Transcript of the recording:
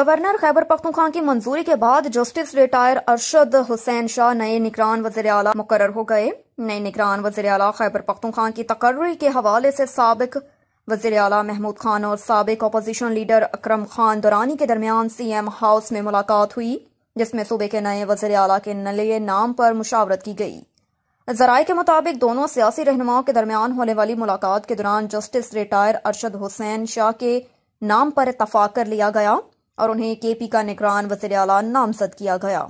governor Khyber पख्तुखा की मंजूरी के बाद जस्टिस रिटायर अरशद हुसैन शाह नए निगरान वजर अला मुकर हो गए नए निगरान वजर अला खैबर पख्तुखा की तकर्री के हवाले से सबक वजर अला महमूद खान और सबक अपोजिशन लीडर अक्रम खान दुरानी के दरमियान सी एम हाउस में मुलाकात हुई जिसमें सूबे के नए वजर अला के नले नाम पर मुशावरत की गई जराये के मुताबिक दोनों सियासी रहनुमाओं के दरमियान होने वाली मुलाकात के दौरान जस्टिस रिटायर अरशद हुसैन शाह के नाम पर इतफाक कर लिया गया और उन्हें के पी का निगरान वजीर अला नामजद किया गया